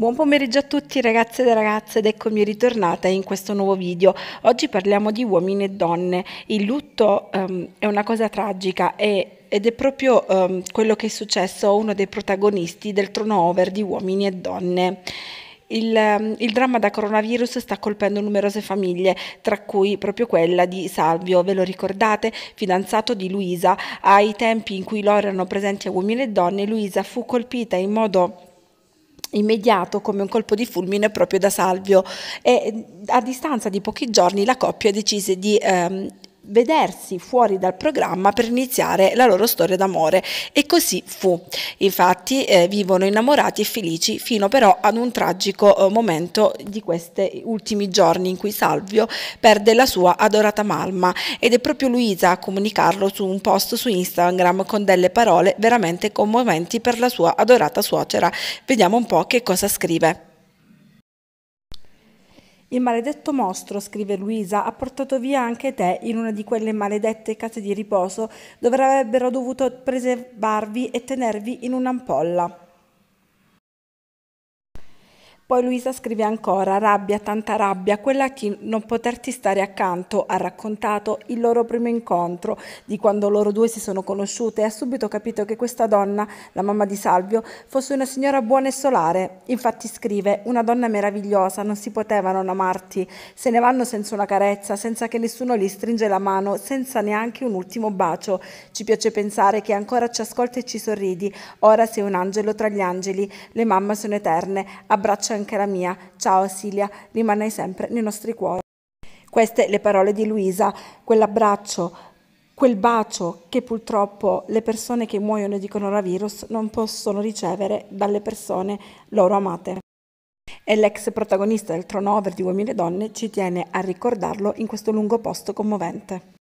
Buon pomeriggio a tutti ragazze e ragazze ed eccomi ritornata in questo nuovo video. Oggi parliamo di uomini e donne. Il lutto um, è una cosa tragica e ed è proprio um, quello che è successo a uno dei protagonisti del turnover di uomini e donne. Il, ehm, il, dramma da coronavirus sta colpendo numerose famiglie, tra cui proprio quella di Salvio, ve lo ricordate, fidanzato di Luisa. Ai tempi in cui loro erano presenti a uomini e donne, Luisa fu colpita in modo immediato come un colpo di fulmine proprio da Salvio e a distanza di pochi giorni la coppia decise di ehm, vedersi fuori dal programma per iniziare la loro storia d'amore e così fu. Infatti eh, vivono innamorati e felici fino però ad un tragico eh, momento di questi ultimi giorni in cui Salvio perde la sua adorata mamma ed è proprio Luisa a comunicarlo su un post su Instagram con delle parole veramente commoventi per la sua adorata suocera. Vediamo un po' che cosa scrive. Il maledetto mostro, scrive Luisa, ha portato via anche te in una di quelle maledette case di riposo dove avrebbero dovuto preservarvi e tenervi in un'ampolla. Poi Luisa scrive ancora, rabbia, tanta rabbia, quella a chi non poterti stare accanto, ha raccontato il loro primo incontro, di quando loro due si sono conosciute e ha subito capito che questa donna, la mamma di Salvio, fosse una signora buona e solare. Infatti scrive, una donna meravigliosa, non si poteva non amarti, se ne vanno senza una carezza, senza che nessuno gli stringe la mano, senza neanche un ultimo bacio. Ci piace pensare che ancora ci ascolta e ci sorridi, ora sei un angelo tra gli angeli, le mamme sono eterne, abbraccia anche la mia. Ciao Silvia, rimanai sempre nei nostri cuori. Queste le parole di Luisa, quell'abbraccio, quel bacio che purtroppo le persone che muoiono di coronavirus non possono ricevere dalle persone loro amate. E l'ex protagonista del Tronover di Uomini e Donne ci tiene a ricordarlo in questo lungo posto commovente.